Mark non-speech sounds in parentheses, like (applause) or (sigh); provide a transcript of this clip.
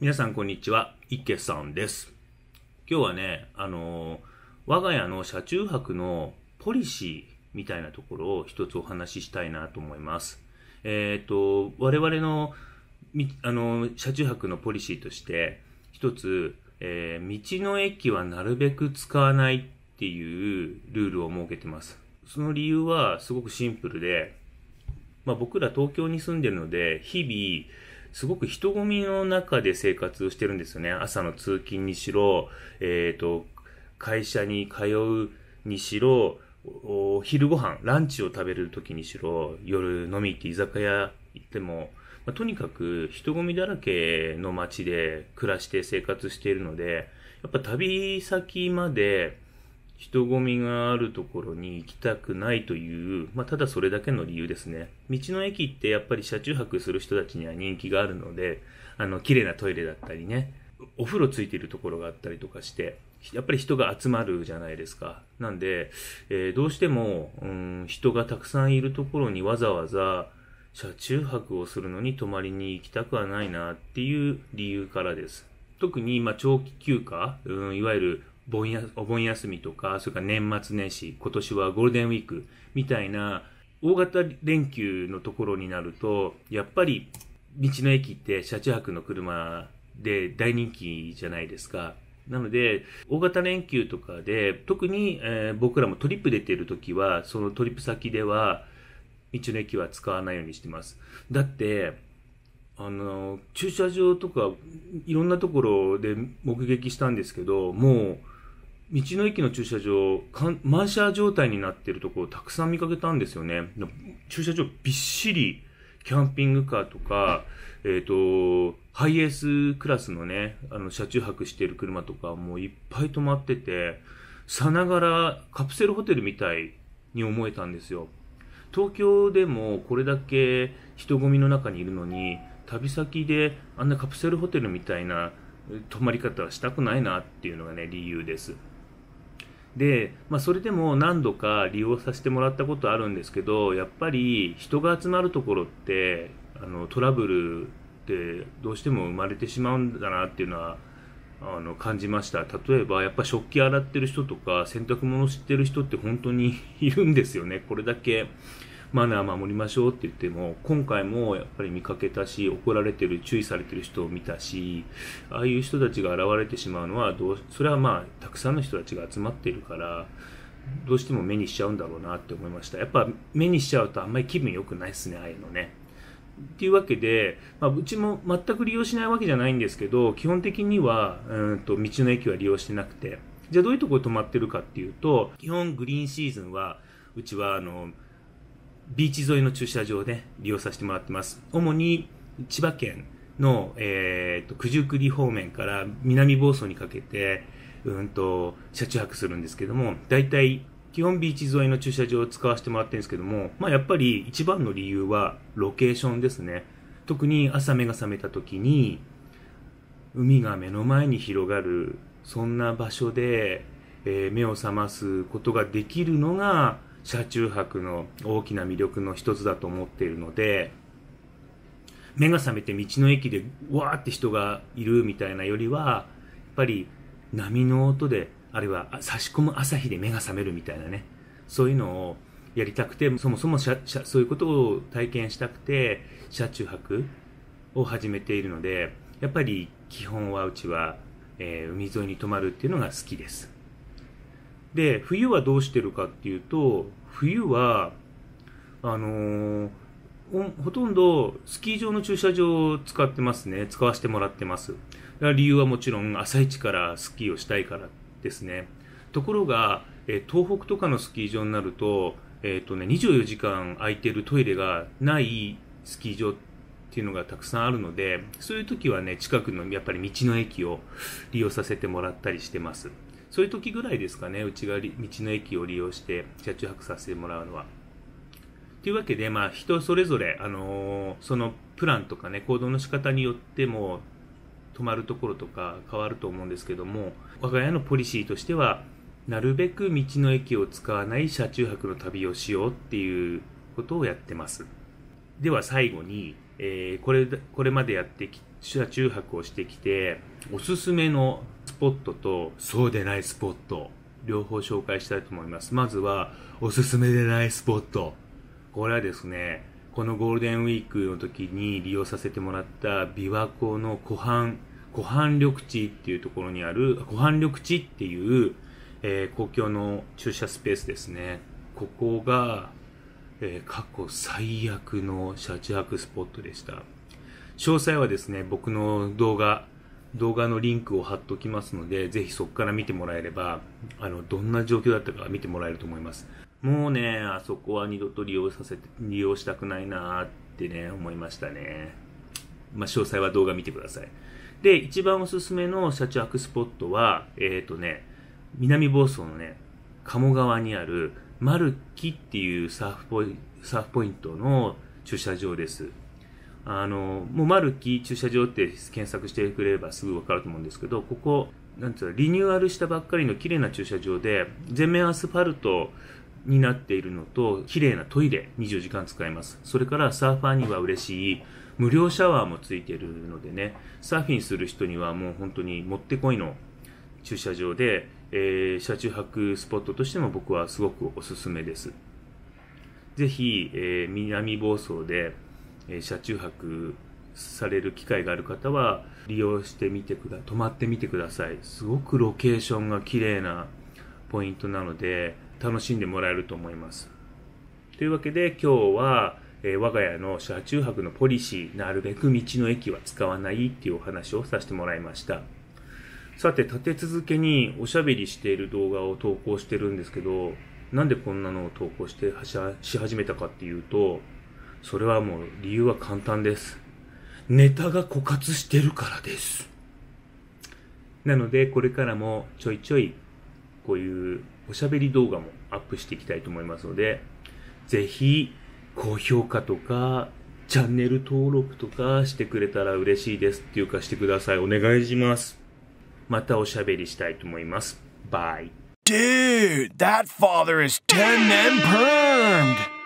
皆さんこんにちは、池さんです。今日はね、あのー、我が家の車中泊のポリシーみたいなところを一つお話ししたいなと思います。えっ、と、我々の、あのー、車中泊のポリシーとして、一つ、えー、道の駅はなるべく使わないっていうルールを設けてます。その理由はすごくシンプルで、まあ僕ら東京に住んでるので、日々、すごく人混みの中で生活をしてるんですよね。朝の通勤にしろ、えっ、ー、と、会社に通うにしろ、お昼ご飯、ランチを食べる時にしろ、夜飲み行って居酒屋行っても、まあ、とにかく人混みだらけの街で暮らして生活しているので、やっぱ旅先まで、人混みがあるところに行きたくないという、まあ、ただそれだけの理由ですね。道の駅ってやっぱり車中泊する人たちには人気があるので、あの、綺麗なトイレだったりね、お風呂ついてるところがあったりとかして、やっぱり人が集まるじゃないですか。なんで、えー、どうしても、うん、人がたくさんいるところにわざわざ車中泊をするのに泊まりに行きたくはないなっていう理由からです。特に、まあ、長期休暇、うん、いわゆる盆やお盆休みとか、それから年末年始、今年はゴールデンウィークみたいな大型連休のところになると、やっぱり道の駅って車中泊の車で大人気じゃないですか。なので、大型連休とかで、特に、えー、僕らもトリップ出てる時は、そのトリップ先では、道の駅は使わないようにしてます。だって、あの、駐車場とか、いろんなところで目撃したんですけど、もう、道の駅の駐車場満車状態になっているところをたくさん見かけたんですよね駐車場びっしりキャンピングカーとか、えっ、ー、と、ハイエースクラスのね、あの、車中泊してる車とか、もういっぱい止まってて、さながらカプセルホテルみたいに思えたんですよ。東京でもこれだけ人混みの中にいるのに、旅先であんなカプセルホテルみたいな泊まり方はしたくないなっていうのがね、理由です。で、まあ、それでも何度か利用させてもらったことあるんですけどやっぱり人が集まるところってあのトラブルってどうしても生まれてしまうんだなっていうのはあの感じました例えばやっぱ食器洗ってる人とか洗濯物知ってる人って本当に (laughs) いるんですよねこれだけマナー守りましょうって言っても、今回もやっぱり見かけたし、怒られてる、注意されてる人を見たし、ああいう人たちが現れてしまうのはどう、それはまあ、たくさんの人たちが集まっているから、どうしても目にしちゃうんだろうなって思いました。やっぱ目にしちゃうとあんまり気分良くないっすね、ああいうのね。っていうわけで、まあ、うちも全く利用しないわけじゃないんですけど、基本的には、うんと、道の駅は利用してなくて、じゃあどういうところに泊まってるかっていうと、基本グリーンシーズンは、うちはあの、ビーチ沿いの駐車場で利用させてもらってます。主に千葉県の、えーと、九十九里方面から南房総にかけて、うんと、車中泊するんですけども、大体基本ビーチ沿いの駐車場を使わせてもらってるんですけども、まあ、やっぱり一番の理由はロケーションですね。特に朝目が覚めた時に、海が目の前に広がる、そんな場所で、えー、目を覚ますことができるのが、車中泊の大きな魅力の一つだと思っているので目が覚めて道の駅でわーって人がいるみたいなよりはやっぱり波の音であるいは差し込む朝日で目が覚めるみたいなねそういうのをやりたくてそもそもそういうことを体験したくて車中泊を始めているのでやっぱり基本はうちは、えー、海沿いに泊まるっていうのが好きです。で、冬はどうしてるかっていうと、冬は、あのー、ほとんどスキー場の駐車場を使ってますね。使わせてもらってます。理由はもちろん朝一からスキーをしたいからですね。ところが、え東北とかのスキー場になると、えっ、ー、とね、24時間空いてるトイレがないスキー場っていうのがたくさんあるので、そういう時はね、近くのやっぱり道の駅を利用させてもらったりしてます。そういう時ぐらいですかね、うちが道の駅を利用して車中泊させてもらうのは。というわけで、まあ、人それぞれ、あのー、そのプランとかね、行動の仕方によっても、泊まるところとか変わると思うんですけども、我が家のポリシーとしては、なるべく道の駅を使わない車中泊の旅をしようっていうことをやってます。では最後に、えー、これ、これまでやってき、車中泊をしてきて、おすすめのスポットとそうでないスポット両方紹介したいと思いますまずはおすすめでないスポットこれはですねこのゴールデンウィークの時に利用させてもらった琵琶湖の湖畔湖畔緑地っていうところにある湖畔緑地っていう、えー、公共の駐車スペースですねここが、えー、過去最悪の車中泊スポットでした詳細はですね僕の動画動画のリンクを貼っておきますので、ぜひそこから見てもらえれば、あの、どんな状況だったか見てもらえると思います。もうね、あそこは二度と利用させて、利用したくないなってね、思いましたね。まあ、詳細は動画見てください。で、一番おすすめの車中泊スポットは、えっ、ー、とね、南房総のね、鴨川にある、マルキっていうサーフポイサーフポイントの駐車場です。あの、もうマルキ駐車場って検索してくれればすぐわかると思うんですけど、ここ、なんつうの、リニューアルしたばっかりの綺麗な駐車場で、全面アスファルトになっているのと、綺麗なトイレ24時間使えます。それからサーファーには嬉しい、無料シャワーもついているのでね、サーフィンする人にはもう本当にもってこいの駐車場で、えー、車中泊スポットとしても僕はすごくおすすめです。ぜひ、えー、南房総でえ車中泊される機会がある方は利用してみてください泊まってみてくださいすごくロケーションが綺麗なポイントなので楽しんでもらえると思いますというわけで今日は、えー、我が家の車中泊のポリシーなるべく道の駅は使わないっていうお話をさせてもらいましたさて立て続けにおしゃべりしている動画を投稿してるんですけどなんでこんなのを投稿してし始めたかっていうとそれはもう理由は簡単です。ネタが枯渇してるからです。なので、これからもちょいちょい、こういうおしゃべり動画もアップしていきたいと思いますので、ぜひ、高評価とか、チャンネル登録とかしてくれたら嬉しいですっていうかしてください。お願いします。またおしゃべりしたいと思います。バイ。Dude, that father is 10 and permed!